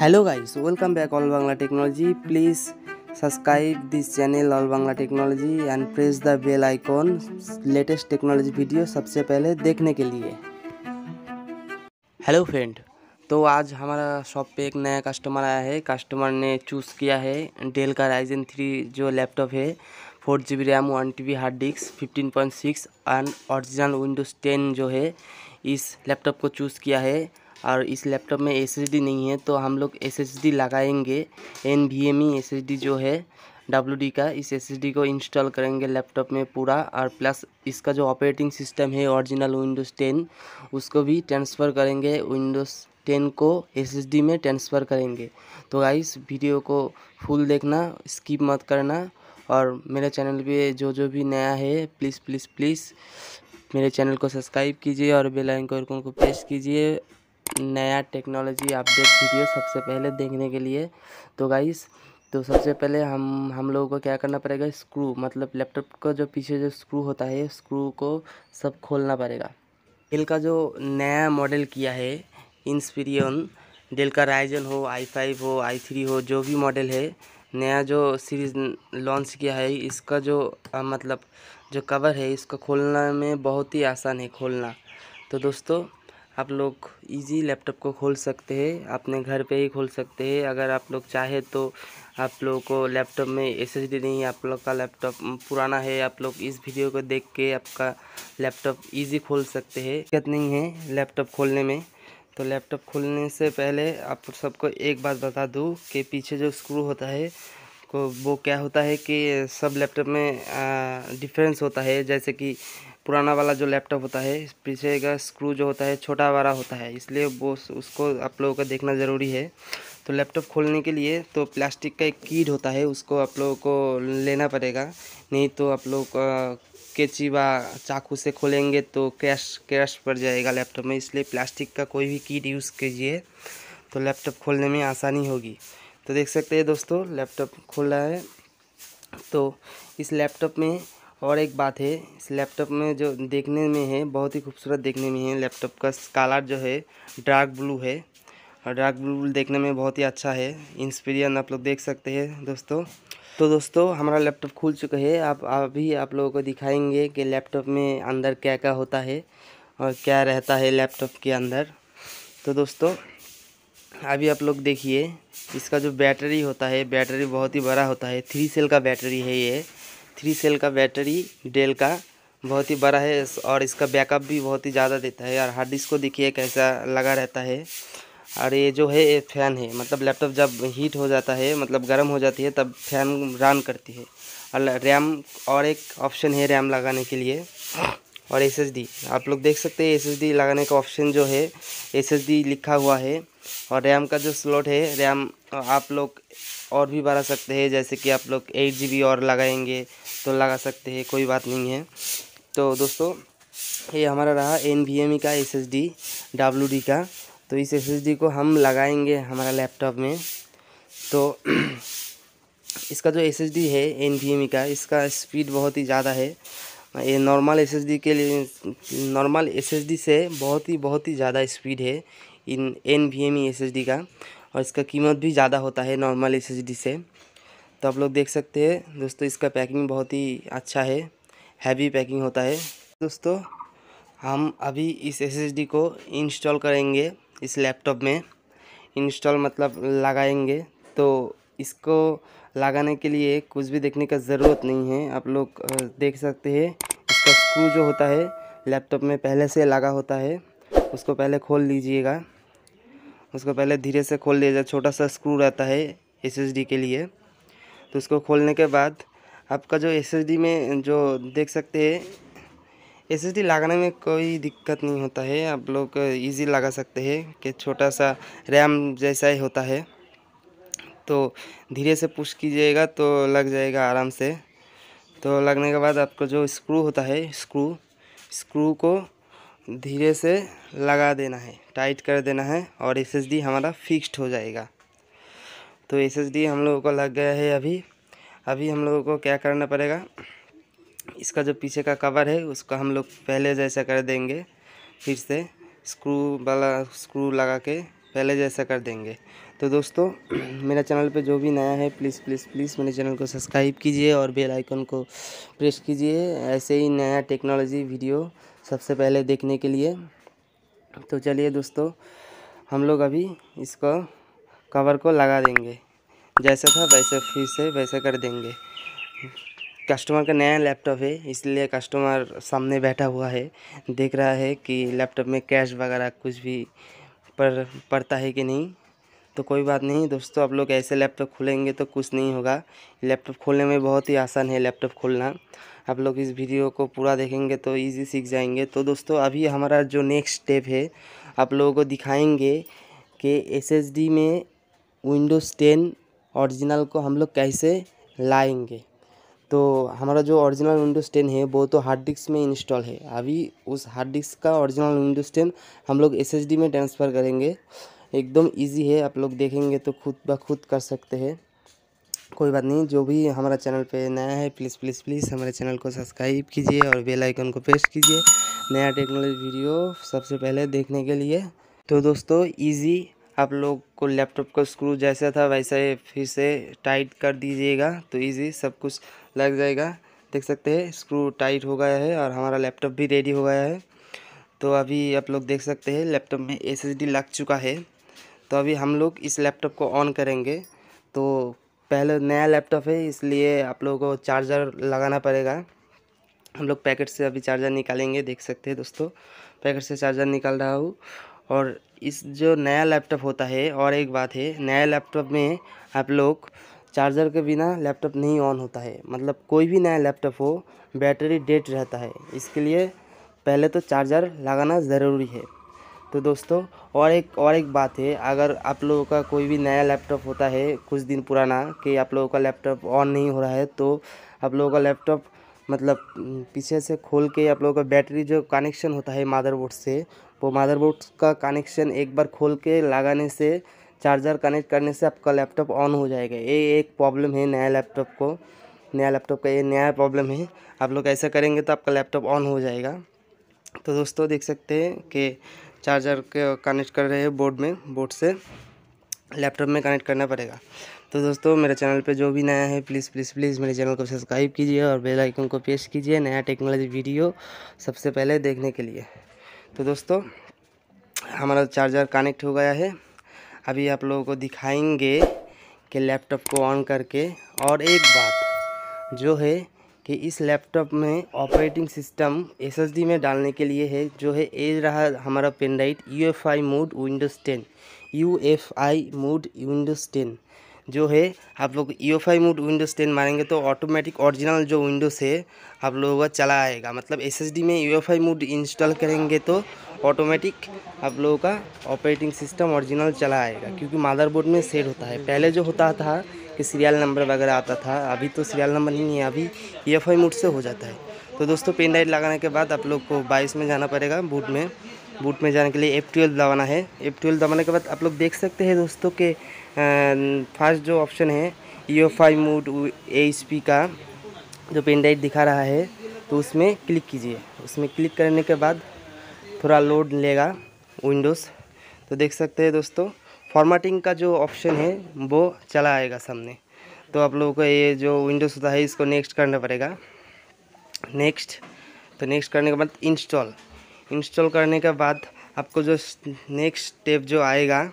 hello guys welcome back all Bangla technology please subscribe this channel all Bangla technology and press the bell icon latest technology video सबसे पहले देखने के लिए hello friend तो आज हमारा शॉप पे एक नया कस्टमर आया है कस्टमर ने चूज़ किया है डेल का राइजन थ्री जो लैपटॉप है four G B RAM one T B hard disk fifteen point six and original Windows ten जो है इस लैपटॉप को चूज़ किया है और इस लैपटॉप में एस नहीं है तो हम लोग एस लगाएंगे N V M E S जो है डब्ल्यू का इस एस को इंस्टॉल करेंगे लैपटॉप में पूरा और प्लस इसका जो ऑपरेटिंग सिस्टम है ओरिजिनल विंडोज़ टेन उसको भी ट्रांसफ़र करेंगे विंडोज़ टेन को एस में ट्रांसफ़र करेंगे तो गाइस वीडियो को फुल देखना स्किप मत करना और मेरे चैनल पे जो जो भी नया है प्लीज़ प्लीज़ प्लीज़ मेरे चैनल को सब्सक्राइब कीजिए और बेल आइकन को प्रेस कीजिए नया टेक्नोलॉजी अपडेट वीडियो सबसे पहले देखने के लिए तो गाइस तो सबसे पहले हम हम लोगों को क्या करना पड़ेगा स्क्रू मतलब लैपटॉप का जो पीछे जो स्क्रू होता है स्क्रू को सब खोलना पड़ेगा डेल का जो नया मॉडल किया है इंस्पिरियन डेल का राइजन हो आई फाइव हो आई थ्री हो जो भी मॉडल है नया जो सीरीज़ लॉन्च किया है इसका जो आ, मतलब जो कवर है इसको खोलना में बहुत ही आसान है खोलना तो दोस्तों आप लोग इजी लैपटॉप को खोल सकते हैं अपने घर पे ही खोल सकते हैं अगर आप लोग चाहे तो आप लोगों को लैपटॉप में एस एस डी नहीं आप लोग का लैपटॉप पुराना है आप लोग इस वीडियो को देख के आपका लैपटॉप इजी खोल सकते हैं दिक्कत नहीं है लैपटॉप खोलने में तो लैपटॉप खोलने से पहले आप सबको एक बात बता दूँ कि पीछे जो स्क्रू होता है को वो क्या होता है कि सब लैपटॉप में डिफरेंस होता है जैसे कि पुराना वाला जो लैपटॉप होता है पीछे का स्क्रू जो होता है छोटा वाला होता है इसलिए वो उसको आप लोगों का देखना ज़रूरी है तो लैपटॉप खोलने के लिए तो प्लास्टिक का एक कीड होता है उसको आप लोगों को लेना पड़ेगा नहीं तो आप लोग कैची व चाकू से खोलेंगे तो क्रैश क्रैश पड़ जाएगा लैपटॉप में इसलिए प्लास्टिक का कोई भी कीड यूज़ कीजिए तो लैपटॉप खोलने में आसानी होगी तो देख सकते हैं दोस्तों लैपटॉप खोल रहा है तो इस लैपटॉप में और एक बात है इस लैपटॉप में जो देखने में है बहुत ही खूबसूरत देखने में है लैपटॉप का कलर जो है डार्क ब्लू है और डार्क ब्लू देखने में बहुत ही अच्छा है इंस्पिरियन आप लोग देख सकते हैं दोस्तों तो दोस्तों हमारा लैपटॉप खुल चुका है आप अभी आप लोगों को दिखाएंगे कि लैपटॉप में अंदर क्या क्या होता है और क्या रहता है लैपटॉप के अंदर तो दोस्तों अभी आप लोग देखिए इसका जो बैटरी होता है बैटरी बहुत ही बड़ा होता है थ्री सेल का बैटरी है ये थ्री सेल का बैटरी डेल का बहुत ही बड़ा है और इसका बैकअप भी बहुत ही ज़्यादा देता है और हार्ड डिस्क को देखिए कैसा लगा रहता है और ये जो है ये फ़ैन है मतलब लैपटॉप जब हीट हो जाता है मतलब गर्म हो जाती है तब फ़ैन रन करती है और रैम और एक ऑप्शन है रैम लगाने के लिए और एसएसडी आप लोग देख सकते हैं एसएसडी लगाने का ऑप्शन जो है एसएसडी लिखा हुआ है और रैम का जो स्लॉट है रैम तो आप लोग और भी बढ़ा सकते हैं जैसे कि आप लोग एट जी और लगाएंगे तो लगा सकते हैं कोई बात नहीं है तो दोस्तों ये हमारा रहा एन e का एस एस डी का तो इस एस को हम लगाएंगे हमारा लैपटॉप में तो इसका जो एस है एन e का इसका स्पीड बहुत ही ज़्यादा है ये नॉर्मल एस के लिए नॉर्मल एस से बहुत ही बहुत ही ज़्यादा स्पीड है इन N V M E S S D का और इसका कीमत भी ज़्यादा होता है नॉर्मल एस से तो आप लोग देख सकते हैं दोस्तों इसका पैकिंग बहुत ही अच्छा है हैवी पैकिंग होता है दोस्तों हम अभी इस एस को इंस्टॉल करेंगे इस लैपटॉप में इंस्टॉल मतलब लगाएंगे तो इसको लगाने के लिए कुछ भी देखने का ज़रूरत नहीं है आप लोग देख सकते हैं इसका स्क्रू जो होता है लैपटॉप में पहले से लगा होता है उसको पहले खोल लीजिएगा उसको पहले धीरे से खोल दिया जाए छोटा सा स्क्रू रहता है एस के लिए तो उसको खोलने के बाद आपका जो एस में जो देख सकते हैं एस लगाने में कोई दिक्कत नहीं होता है आप लोग इजी लगा सकते हैं कि छोटा सा रैम जैसा ही होता है तो धीरे से पुश कीजिएगा तो लग जाएगा आराम से तो लगने के बाद आपका जो स्क्रू होता है स्क्रू स्क्रू को धीरे से लगा देना है टाइट कर देना है और एस हमारा फिक्स्ड हो जाएगा तो एस हम लोगों को लग गया है अभी अभी हम लोगों को क्या करना पड़ेगा इसका जो पीछे का कवर है उसका हम लोग पहले जैसा कर देंगे फिर से स्क्रू वाला स्क्रू लगा के पहले जैसा कर देंगे तो दोस्तों मेरा चैनल पे जो भी नया है प्लीज़ प्लीज़ प्लीज़ मेरे चैनल को सब्सक्राइब कीजिए और बेल आइकन को प्रेस कीजिए ऐसे ही नया टेक्नोलॉजी वीडियो सबसे पहले देखने के लिए तो चलिए दोस्तों हम लोग अभी इसको कवर को लगा देंगे जैसा था वैसे फिर से वैसे कर देंगे कस्टमर का नया लैपटॉप है इसलिए कस्टमर सामने बैठा हुआ है देख रहा है कि लैपटॉप में कैश वगैरह कुछ भी पर पड़ता है कि नहीं तो कोई बात नहीं दोस्तों आप लोग ऐसे लैपटॉप खोलेंगे तो कुछ नहीं होगा लैपटॉप खोलने में बहुत ही आसान है लैपटॉप खोलना आप लोग इस वीडियो को पूरा देखेंगे तो इजी सीख जाएंगे तो दोस्तों अभी हमारा जो नेक्स्ट स्टेप है आप लोगों को दिखाएंगे कि एसएसडी में विंडोज़ टेन ओरिजिनल को हम लोग कैसे लाएंगे तो हमारा जो ओरिजिनल विंडोज़ टेन है वो तो हार्ड डिस्क में इंस्टॉल है अभी उस हार्ड डिस्क का ओरिजिनल विंडोज़ टेन हम लोग एस में ट्रांसफ़र करेंगे एकदम इजी है आप लोग देखेंगे तो खुद ब खुद कर सकते हैं कोई बात नहीं जो भी हमारा चैनल पे नया है प्लीज़ प्लीज़ प्लीज़ हमारे चैनल को सब्सक्राइब कीजिए और बेल आइकन को प्रेस कीजिए नया टेक्नोलॉजी वीडियो सबसे पहले देखने के लिए तो दोस्तों इजी आप लोग को लैपटॉप का स्क्रू जैसा था वैसा ही फिर से टाइट कर दीजिएगा तो इजी सब कुछ लग जाएगा देख सकते हैं स्क्रू टाइट हो गया है और हमारा लैपटॉप भी रेडी हो गया है तो अभी आप लोग देख सकते हैं लैपटॉप में एस लग चुका है तो अभी हम लोग इस लैपटॉप को ऑन करेंगे तो पहले नया लैपटॉप है इसलिए आप लोगों को चार्जर लगाना पड़ेगा हम लोग पैकेट से अभी चार्जर निकालेंगे देख सकते हैं दोस्तों पैकेट से चार्जर निकाल रहा हूँ और इस जो नया लैपटॉप होता है और एक बात है नया लैपटॉप में आप लोग चार्जर के बिना लैपटॉप नहीं ऑन होता है मतलब कोई भी नया लैपटॉप हो बैटरी डेड रहता है इसके लिए पहले तो चार्जर लगाना ज़रूरी है तो दोस्तों और एक और एक बात है अगर आप लोगों का कोई भी नया लैपटॉप होता है कुछ दिन पुराना कि आप लोगों का लैपटॉप ऑन नहीं हो रहा है तो आप लोगों का लैपटॉप मतलब पीछे से खोल के आप लोगों का बैटरी जो कनेक्शन होता है मादरबोर्ड से वो मादरबोर्ड का कनेक्शन एक बार खोल के लगाने से चार्जर कनेक्ट करने से आपका लैपटॉप ऑन हो जाएगा ये एक प्रॉब्लम है नया लैपटॉप को नया लैपटॉप का ये नया प्रॉब्लम है आप लोग ऐसा करेंगे तो आपका लैपटॉप ऑन हो जाएगा तो दोस्तों देख सकते हैं कि चार्जर के कनेक्ट कर रहे हैं बोर्ड में बोर्ड से लैपटॉप में कनेक्ट करना पड़ेगा तो दोस्तों मेरे चैनल पे जो भी नया है प्लीज़ प्लीज़ प्लीज़ मेरे चैनल को सब्सक्राइब कीजिए और बेल आइकन को प्रेस कीजिए नया टेक्नोलॉजी वीडियो सबसे पहले देखने के लिए तो दोस्तों हमारा चार्जर कनेक्ट हो गया है अभी आप लोगों को दिखाएंगे कि लैपटॉप को ऑन करके और एक बात जो है कि इस लैपटॉप में ऑपरेटिंग सिस्टम एस में डालने के लिए है जो है ये रहा हमारा pen U F I mode Windows ten U F I mode Windows ten जो है आप लोग ईओ F I mode Windows ten मारेंगे तो ऑटोमेटिक ओरिजिनल जो विंडोज़ है आप लोगों का चला आएगा मतलब एस एस डी में ईओ एफ आई मोड इंस्टॉल करेंगे तो ऑटोमेटिक आप लोगों का ऑपरेटिंग सिस्टम ओरिजिनल चला आएगा क्योंकि मादरबोर्ड में सेट होता है पहले जो होता था कि सीरियल नंबर वगैरह आता था अभी तो सीरियल नंबर नहीं है अभी ई एफ आई मोड से हो जाता है तो दोस्तों पेन ड्राइव लगाने के बाद आप लोग को बाईस में जाना पड़ेगा बूट में बूट में जाने के लिए एफ ट्वेल्व दबाना है एफ ट्वेल्व दबाने के बाद आप लोग देख सकते हैं दोस्तों के फर्स्ट जो ऑप्शन है E five mode H P का जो पेन ड्राइव दिखा रहा है तो उसमें क्लिक कीजिए उसमें क्लिक करने के बाद थोड़ा लोड लेगा विंडोज़ तो देख सकते हैं दोस्तों फॉर्मेटिंग का जो ऑप्शन है वो चला आएगा सामने तो आप लोगों को ये जो विंडोज़ होता है इसको नेक्स्ट करना पड़ेगा नेक्स्ट तो नेक्स्ट करने के बाद इंस्टॉल इंस्टॉल करने के बाद आपको जो नेक्स्ट स्टेप जो आएगा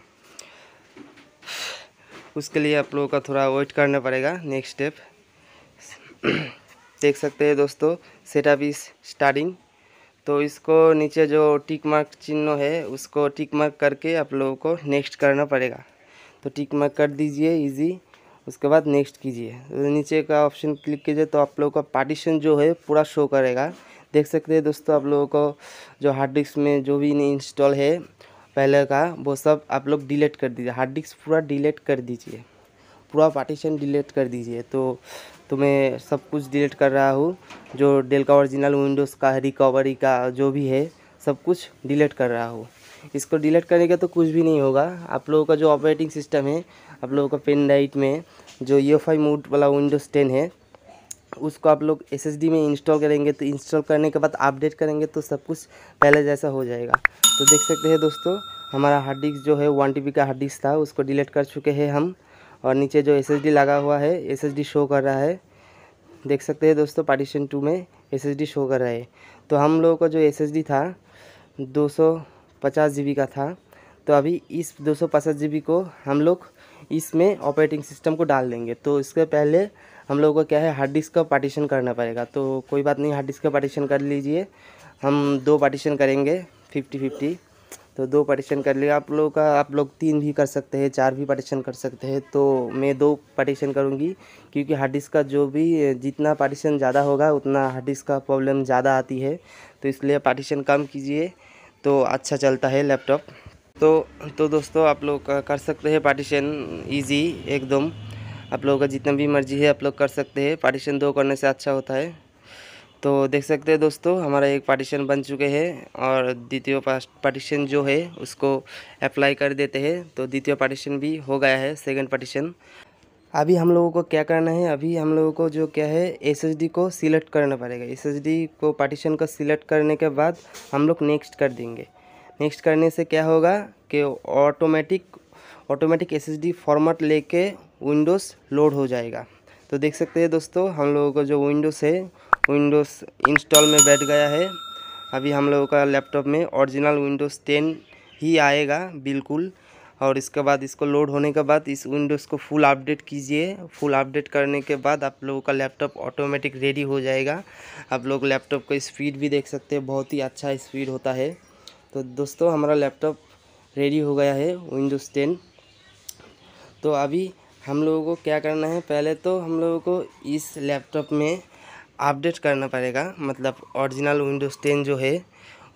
उसके लिए आप लोगों का थोड़ा वेट करना पड़ेगा नेक्स्ट स्टेप देख सकते हैं दोस्तों सेटअप इज स्टार्टिंग तो इसको नीचे जो टिक मार्क चिन्ह है उसको टिक मार्क करके आप लोगों को नेक्स्ट करना पड़ेगा तो टिक मार्क कर दीजिए इजी उसके बाद नेक्स्ट कीजिए तो नीचे का ऑप्शन क्लिक कीजिए तो आप लोगों का पार्टीशन जो है पूरा शो करेगा देख सकते हैं दोस्तों आप लोगों को जो हार्ड डिस्क में जो भी इंस्टॉल है पहले का वो सब आप लोग डिलीट कर दीजिए हार्ड डिस्क पूरा डिलीट कर दीजिए पूरा पार्टीशन डिलीट कर दीजिए तो तो मैं सब कुछ डिलीट कर रहा हूँ जो डेल का ओरिजिनल विंडोज़ का रिकवरी का जो भी है सब कुछ डिलीट कर रहा हूँ इसको डिलीट करने का तो कुछ भी नहीं होगा आप लोगों का जो ऑपरेटिंग सिस्टम है आप लोगों का पेन ड्राइव में जो ई e मोड वाला विंडोज़ टेन है उसको आप लोग एस में इंस्टॉल करेंगे तो इंस्टॉल करने के बाद अपडेट करेंगे तो सब कुछ पहले जैसा हो जाएगा तो देख सकते हैं दोस्तों हमारा हार्ड डिस्क जो है वन टी का हार्ड डिस्क था उसको डिलीट कर चुके हैं हम और नीचे जो एस लगा हुआ है एस शो कर रहा है देख सकते हैं दोस्तों पार्टीशन टू में एस शो कर रहा है तो हम लोगों का जो एस था दो सौ का था तो अभी इस दो सौ को हम लोग इसमें ऑपरेटिंग सिस्टम को डाल देंगे तो इसके पहले हम लोगों को क्या है हार्ड डिस्क का पार्टीशन करना पड़ेगा तो कोई बात नहीं हार्ड डिस्क का पार्टीशन कर लीजिए हम दो पार्टीशन करेंगे फिफ्टी फिफ्टी तो दो पार्टीशन कर लिया आप लोगों का आप लोग तीन भी कर सकते हैं चार भी पार्टीशन कर सकते हैं तो मैं दो पार्टीशन करूँगी क्योंकि हार्ड डिस्क का जो भी जितना पार्टीशन ज़्यादा होगा उतना हार्ड डिस्क का प्रॉब्लम ज़्यादा आती है तो इसलिए पार्टीशन कम कीजिए तो अच्छा चलता है लैपटॉप तो तो दोस्तों आप लोग कर सकते हैं पार्टीशन इजी एकदम आप लोगों का जितना भी मर्जी है आप लोग कर सकते हैं पार्टीशन दो करने से अच्छा होता है तो देख सकते हैं दोस्तों हमारा एक पार्टीशन बन चुके हैं और द्वितीय पार्टीशन जो है उसको अप्लाई कर देते हैं तो द्वितीय पार्टीशन भी हो गया है सेकंड पार्टीशन अभी हम लोगों को क्या करना है अभी हम लोगों को जो क्या है एसएसडी को सिलेक्ट करना पड़ेगा एसएसडी को पार्टीशन को सिलेक्ट करने के बाद हम लोग नेक्स्ट कर देंगे नेक्स्ट करने से क्या होगा कि ऑटोमेटिक ऑटोमेटिक एस फॉर्मेट लेके विंडोज़ लोड हो जाएगा तो देख सकते हैं दोस्तों हम लोगों का जो विंडोज़ है विंडोज़ इंस्टॉल में बैठ गया है अभी हम लोगों का लैपटॉप में ओरिजिनल विंडोज़ टेन ही आएगा बिल्कुल और इसके बाद इसको लोड होने के बाद इस विंडोज़ को फुल अपडेट कीजिए फुल अपडेट करने के बाद आप लोगों का लैपटॉप ऑटोमेटिक रेडी हो जाएगा आप लोग लैपटॉप का स्पीड भी देख सकते हैं बहुत ही अच्छा स्पीड होता है तो दोस्तों हमारा लैपटॉप रेडी हो गया है विंडोज़ टेन तो अभी हम लोगों को क्या करना है पहले तो हम लोगों को इस लैपटॉप में अपडेट करना पड़ेगा मतलब ओरिजिनल विंडोज़ टेन जो है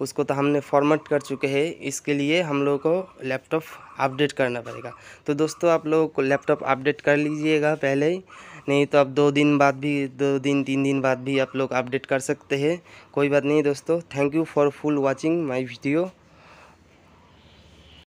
उसको तो हमने फॉर्मेट कर चुके हैं इसके लिए हम लोगों को लैपटॉप अपडेट करना पड़ेगा तो दोस्तों आप लोगों को लैपटॉप अपडेट कर लीजिएगा पहले ही नहीं तो आप दो दिन बाद भी दो दिन तीन दिन बाद भी आप लोग अपडेट कर सकते हैं कोई बात नहीं दोस्तों thank you for full watching my video